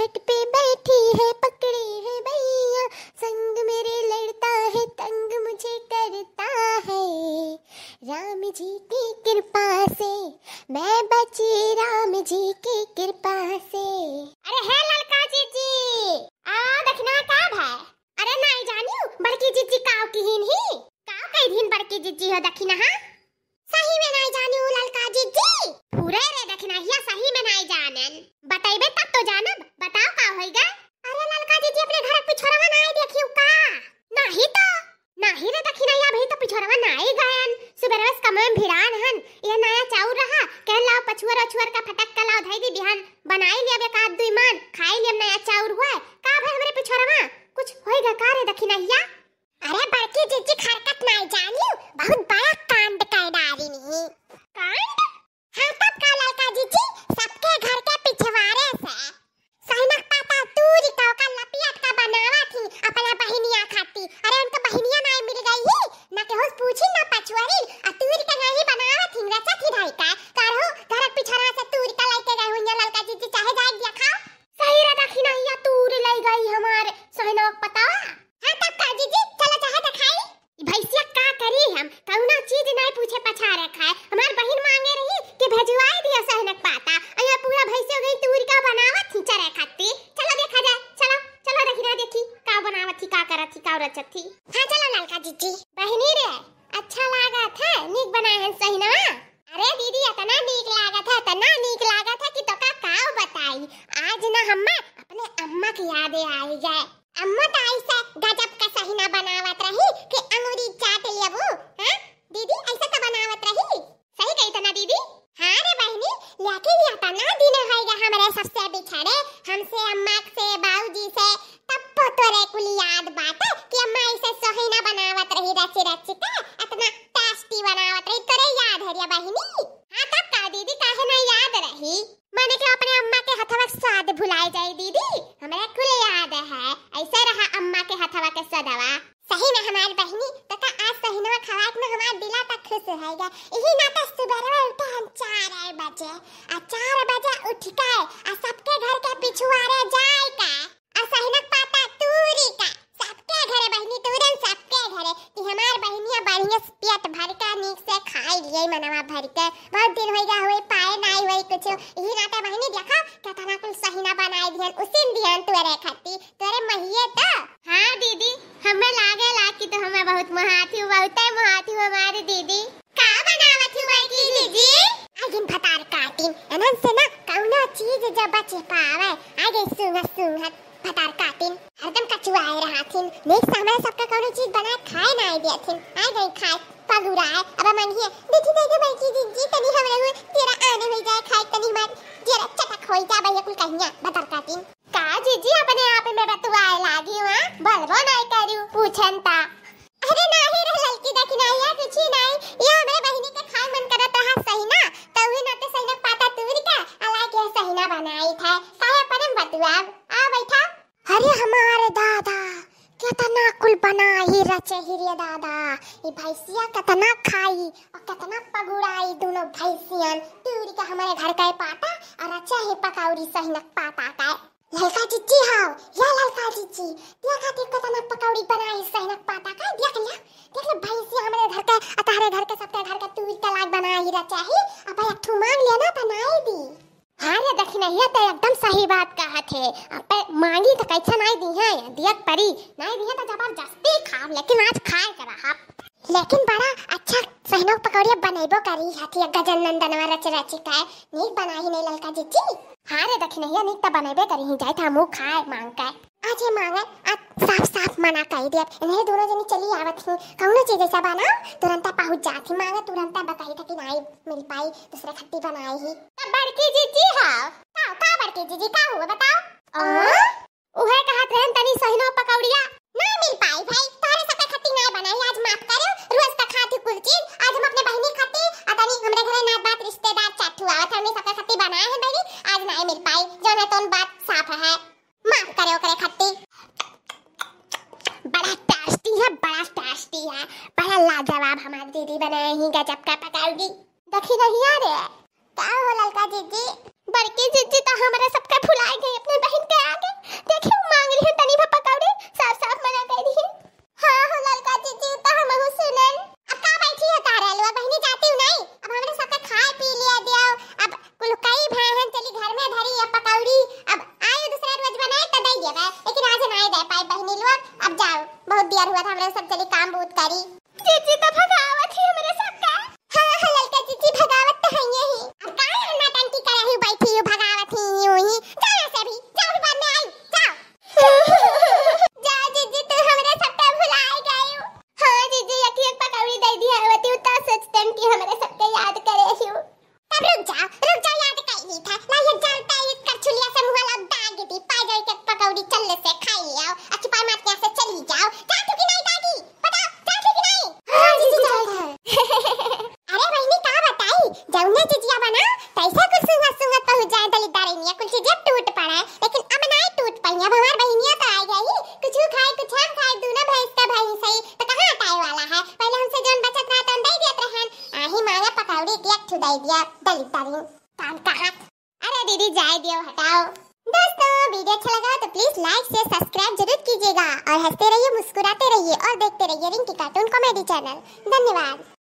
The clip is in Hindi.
खट पे बैठी है पकड़ी है भैया संग मेरे लड़ता है तंग मुझे करता है राम जी की कृपा से मैं बची राम जी की कृपा से अरे है लड़का जी जी आ देखना का है अरे नहीं जानियो बड़की जी जी काव की ही नहीं काव कई दिन बड़की जी जी हो देखना हां पिछोरवा नाय देखियो का नाही तो नाही रे देखि दखिनैया भई तो पिछोरवा नाय गयन सुबेरवा कमवे में भिड़ान हन ये नया चाऊ रहा कह ला पछुअर अछुअर का फटक का लाओ धई दी बिहान बनाई लिया बे का दुई आवत थी का करत थी का औरत थी हां चलो ललका जीजी बहनी रे अच्छा लागत था नीक बना है सही ना अरे दीदी इतना नीक लागत था इतना नीक लागत था कि तो का का बताई आज ना हम अपने अम्मा की याद आई जाए अम्मा ताई तो से पुराना दिन होएगा हमरे सबसे बिछड़े हमसे अम्मा से बाऊजी से तब तो पोतोरे कुल याद बात कि अम्मा इसे सोहिना बनावत रही रची रची का इतना टेस्टी बनावत रही तोरे याद है रे बहिनी हां तब का दीदी काहे ना याद रही माने के अपने अम्मा के हथवा स्वाद भुलाए जाई दीदी हमरे कुल याद है ऐसे रहा अम्मा के हथवा के स्वादवा सही में हमारी बहिनी तो का आज सहिनवा खावात में हमार दिला तक खुश रहेगा यही ना तो सुबह उठा हम चार बजे आ चार बजे उठ के आ सबके घर के पिछुआरे जाय का आ सहनक पाता तूरी का सबके घरे बहनी तूरन सबके घरे कि हमार बहनिया बढ़िया पेट भर का नीक से खाई लिए मनवा भर के बहुत दिन होई गया होई पाए नाई होई कुछ यही नाता बहनी देखा कहता कुल सहीना बनाए दिहन उसिन दिहन तोरे खाती तोरे महिए हाँ, तो हां दीदी हमें लागे लाकी तो हमें बहुत महाती बहुत महाती हमारी दीदी का बनावत हुआ की दीदी हिम फतार काटिन अनन से ना कौनो चीज जब बचे पावे आगे सुन सुन फतार काटिन हरदम कचुआए रहा थिन नेक समय सबका कौनो चीज बना खाए ना दिया थिन आ गई खाए पगुरा है अब मन ही देखी देखी भाई की जिंदगी तनी हमरा तेरा आने हो जाए खाए तनी मत जरा चटक हो जा भाई कुल कहिया बतर काटिन ही रचे हिरे दादा ये भैंसिया कितना खाई और कितना पगुराई दोनों भैंसियन टूरी का हमारे घर का पाटा और रचे ही पकौड़ी सही नक पाटा का ललका चिच्ची हाउ ये ललका चिच्ची दिया खातिर कितना पकौड़ी बनाई सही नक पाटा का देख लिया देख ले भैंसिया हमारे घर का अतहरे घर के सबके घर का टूरी का लाग बनाई रचे ही अब एक ठू मांग लिया बनाई ये देखी नहीं है तो एकदम सही बात कहा थे पर मांगी तो कैसे नहीं दी है दियत परी नहीं दी है तो जब जस्ती खाओ लेकिन आज खाए करा आप लेकिन बड़ा अच्छा सहनो पकौड़िया बनेबो करी है थी गजन नंदनवा रच रचिका है नीक बनाही नहीं ललका जी जी हाँ रे देखी नहीं है नीक तो बनेबे करी ही जाए था मुंह खाए मांग का आज ये मांगे आज साफ साफ मना कर दिया नहीं दोनों जनी चली आवत थी कौनो चीज ऐसा बना तुरंत पहुंच जाती मांगे तुरंत बताई था कि नहीं मिल पाई दूसरे खट्टी बनाए ही तो बड़की जीजी हाँ का का बड़की जीजी का हुआ बताओ ओह ओहे कहा ट्रेन तनी सहनो पकौड़िया ना मिल पाई भाई तारे दीदी बनाए ही गजब का पकाओगी देखी नहीं आ रहे का हो ललका जीजी बड़की जीजी तो हमारा सबका फुलाए गई दिया दलित आदमी काम कहा अरे दीदी जाए दियो हटाओ दोस्तों वीडियो अच्छा लगा तो प्लीज लाइक शेयर सब्सक्राइब जरूर कीजिएगा और हंसते रहिए मुस्कुराते रहिए और देखते रहिए रिंकी कार्टून कॉमेडी चैनल धन्यवाद